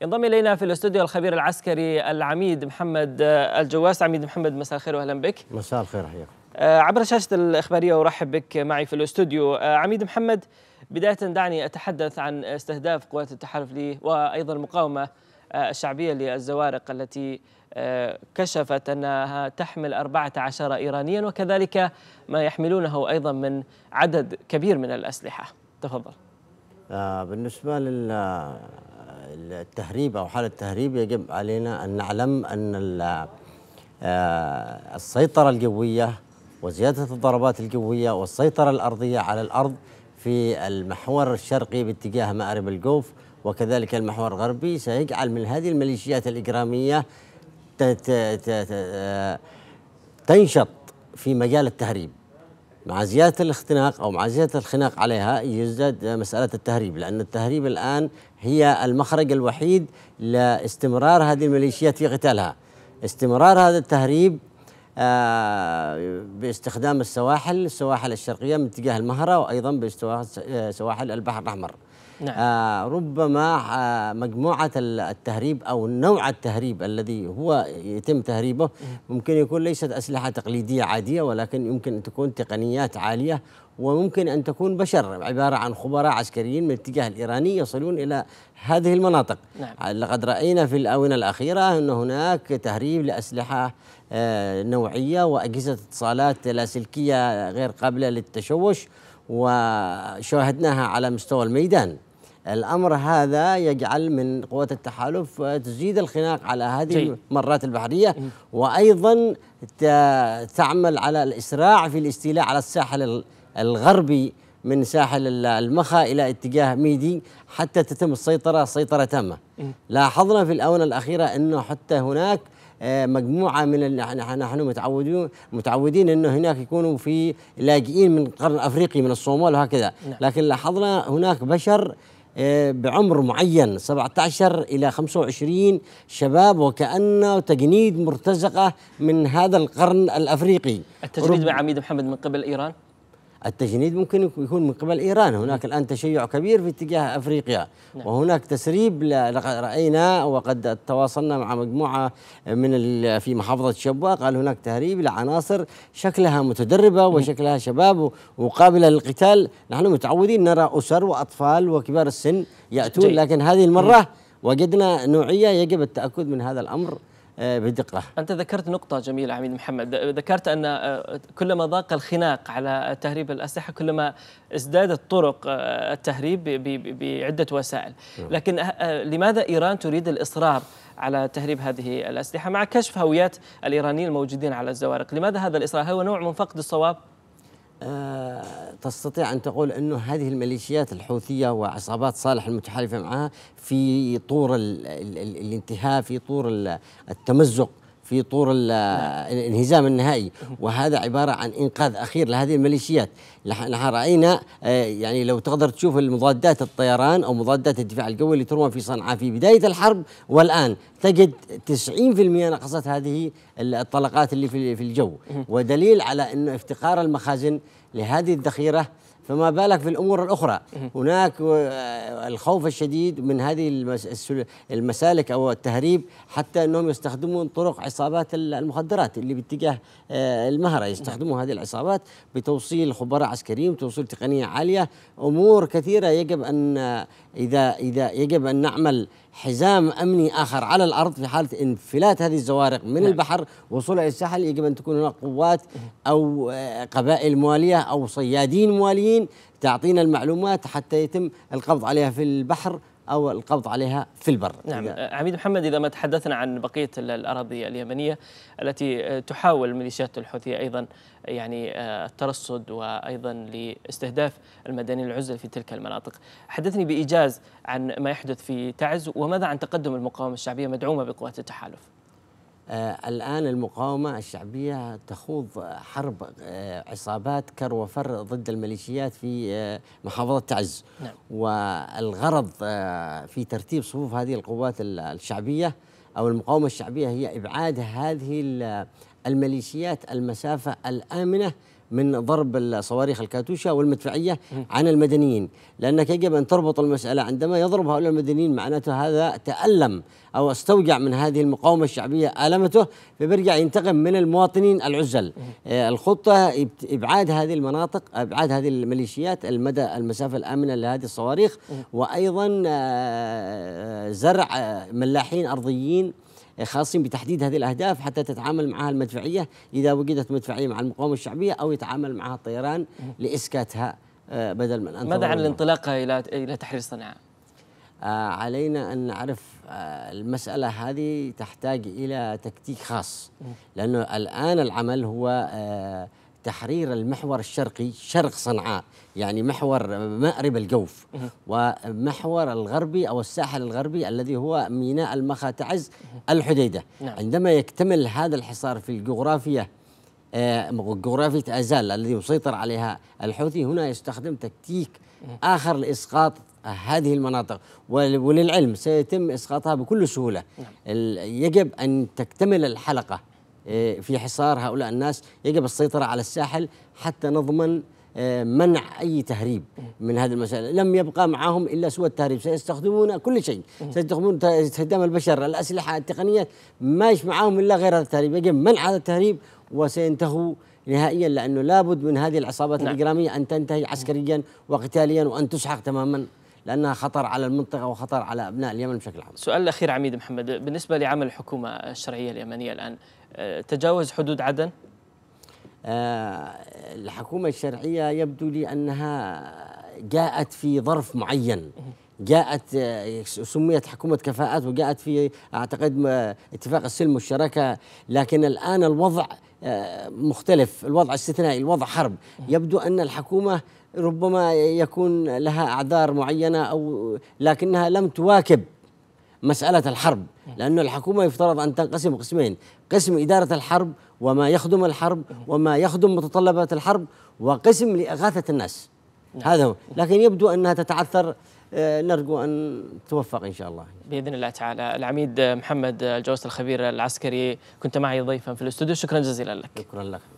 ينضم الينا في الاستوديو الخبير العسكري العميد محمد آه، الجواس عميد محمد مساء الخير واهلا بك مساء الخير حياك آه، عبر شاشه الاخباريه ارحب بك معي في الاستوديو آه، عميد محمد بدايه دعني اتحدث عن استهداف قوات التحالف لي وايضا المقاومه الشعبيه للزوارق التي كشفت انها تحمل 14 ايرانيا وكذلك ما يحملونه ايضا من عدد كبير من الاسلحه تفضل بالنسبه لل التهريب أو حالة التهريب يجب علينا أن نعلم أن آه، السيطرة الجوية وزيادة الضربات الجوية والسيطرة الأرضية على الأرض في المحور الشرقي باتجاه مأرب الجوف وكذلك المحور الغربي سيجعل من هذه الميليشيات الإجرامية آه، تنشط في مجال التهريب مع زيادة الاختناق أو مع زيادة الخناق عليها يزداد مسألة التهريب لأن التهريب الآن هي المخرج الوحيد لاستمرار هذه الميليشيات في قتالها استمرار هذا التهريب آه، باستخدام السواحل السواحل الشرقية من اتجاه المهرة وأيضا بسواحل آه، البحر الأحمر نعم. آه ربما آه مجموعة التهريب أو نوع التهريب الذي هو يتم تهريبه ممكن يكون ليست أسلحة تقليدية عادية ولكن يمكن أن تكون تقنيات عالية وممكن أن تكون بشر عبارة عن خبراء عسكريين من الاتجاه الإيراني يصلون إلى هذه المناطق نعم. آه، لقد رأينا في الآونة الأخيرة أن هناك تهريب لأسلحة آه، نوعية وأجهزة اتصالات لاسلكية غير قابلة للتشوش وشاهدناها على مستوى الميدان الامر هذا يجعل من قوات التحالف تزيد الخناق على هذه المرات البحريه وايضا تعمل على الاسراع في الاستيلاء على الساحل الغربي من ساحل المخا الى اتجاه ميدي حتى تتم السيطره سيطره تامه. لاحظنا في الاونه الاخيره انه حتى هناك آه، مجموعه من نحن متعودون متعودين انه هناك يكونوا في لاجئين من القرن الافريقي من الصومال وهكذا، نعم. لكن لاحظنا هناك بشر آه، بعمر معين 17 الى 25 شباب وكانه تجنيد مرتزقه من هذا القرن الافريقي. التجنيد مع عميد محمد من قبل ايران؟ التجنيد ممكن يكون من قبل إيران هناك نعم. الآن تشيع كبير في اتجاه أفريقيا نعم. وهناك تسريب رأينا وقد تواصلنا مع مجموعة من في محافظة شبوة قال هناك تهريب لعناصر شكلها متدربة نعم. وشكلها شباب وقابلة للقتال نحن متعودين نرى أسر وأطفال وكبار السن يأتون جي. لكن هذه المرة نعم. وجدنا نوعية يجب التأكد من هذا الأمر آه، بدقه. انت ذكرت نقطه جميله عميد محمد، ذكرت ان آه، كلما ضاق الخناق على تهريب الاسلحه كلما ازدادت طرق آه، التهريب بعده وسائل، نعم. لكن لماذا ايران تريد الاصرار على تهريب هذه الاسلحه مع كشف هويات الايرانيين الموجودين على الزوارق؟ لماذا هذا الاصرار؟ هو نوع من فقد الصواب؟ آه، تستطيع أن تقول أنه هذه الميليشيات الحوثية وعصابات صالح المتحالفة معها في طور الانتهاء في طور التمزق في طور الانهزام النهائي وهذا عبارة عن إنقاذ أخير لهذه الميليشيات نحن رأينا آه، يعني لو تقدر تشوف المضادات الطيران أو مضادات الدفاع الجوي اللي ترمى في صنعاء في بداية الحرب والآن تجد 90% نقصت هذه الطلقات اللي في الجو ودليل على أن افتقار المخازن لهذه الذخيرة فما بالك في الامور الاخرى هناك آه، الخوف الشديد من هذه المسالك او التهريب حتى انهم يستخدمون طرق عصابات المخدرات اللي باتجاه آه، المهره يستخدموا هذه العصابات بتوصيل خبراء عسكريين بتوصيل تقنيه عاليه امور كثيره يجب ان آه، اذا اذا يجب ان نعمل حزام امني اخر على الارض في حاله انفلات هذه الزوارق من نعم. البحر وصولها الى الساحل يجب ان تكون هناك قوات او آه، قبائل مواليه او صيادين مواليين تعطينا المعلومات حتى يتم القبض عليها في البحر او القبض عليها في البر نعم أه، عميد محمد اذا ما تحدثنا عن بقيه الاراضي اليمنيه التي أه، تحاول ميليشيات الحوثي ايضا يعني أه، الترصد وايضا لاستهداف المدنيين العزل في تلك المناطق حدثني بايجاز عن ما يحدث في تعز وماذا عن تقدم المقاومه الشعبيه مدعومه بقوات التحالف آه، الآن المقاومة الشعبية تخوض حرب آه، عصابات كر وفر ضد الميليشيات في آه، محافظة تعز نعم. والغرض في ترتيب صفوف هذه القوات الشعبية أو المقاومة الشعبية هي إبعاد هذه الميليشيات المسافة الآمنة من ضرب الصواريخ الكاتوشا والمدفعية عن المدنيين لأنك يجب أن تربط المسألة عندما يضرب هؤلاء المدنيين معناته هذا تألم أو استوجع من هذه المقاومة الشعبية ألمته فبيرجع ينتقم من المواطنين العزل آه، الخطة إبعاد هذه المناطق إبعاد هذه الميليشيات المدى المسافة الآمنة لهذه الصواريخ وأيضا آه، زرع ملاحين أرضيين خاصين بتحديد هذه الأهداف حتى تتعامل معها المدفعية إذا وجدت مدفعية مع المقاومة الشعبية أو يتعامل معها الطيران لإسكاتها آه، بدل من أن ماذا عن الانطلاق إلى إلى تحرير صنعاء؟ آه، علينا أن نعرف آه، المسألة هذه تحتاج إلى تكتيك خاص لأنه الآن العمل هو تحرير المحور الشرقي شرق صنعاء يعني محور مأرب الجوف ومحور الغربي أو الساحل الغربي الذي هو ميناء المخا تعز الحديدة نعم. عندما يكتمل هذا الحصار في الجغرافيا آه، جغرافية أزال الذي يسيطر عليها الحوثي هنا يستخدم تكتيك آخر لإسقاط هذه المناطق وللعلم سيتم إسقاطها بكل سهولة نعم. يجب أن تكتمل الحلقة إيه، في حصار هؤلاء الناس يجب السيطرة على الساحل حتى نضمن إيه، منع أي تهريب من هذه المسائل لم يبقى معهم إلا سوى التهريب سيستخدمون كل شيء سيستخدمون استخدام البشر الأسلحة التقنيات ما يش معهم إلا غير هذا التهريب يجب منع هذا التهريب وسينتهوا نهائيا لأنه لابد من هذه العصابات نعم. الإجرامية أن تنتهي عسكريا وقتاليا وأن تسحق تماما لانها خطر على المنطقه وخطر على ابناء اليمن بشكل عام. السؤال الاخير عميد محمد بالنسبه لعمل الحكومه الشرعيه اليمنيه الان تجاوز حدود عدن؟ آه، الحكومة الشرعية يبدو لي أنها جاءت في ظرف معين جاءت آه، سميت حكومة كفاءات وجاءت في أعتقد اتفاق السلم والشراكة لكن الآن الوضع آه، مختلف الوضع استثنائي الوضع حرب يبدو أن الحكومة ربما يكون لها أعذار معينة أو لكنها لم تواكب مسألة الحرب لأن الحكومة يفترض أن تنقسم قسمين قسم إدارة الحرب وما يخدم الحرب وما يخدم متطلبات الحرب وقسم لإغاثة الناس نعم. هذا هو لكن يبدو أنها تتعثر آه، نرجو أن توفق إن شاء الله بإذن الله تعالى العميد محمد الجوست الخبير العسكري كنت معي ضيفا في الاستوديو شكرا جزيلا لك شكرا لك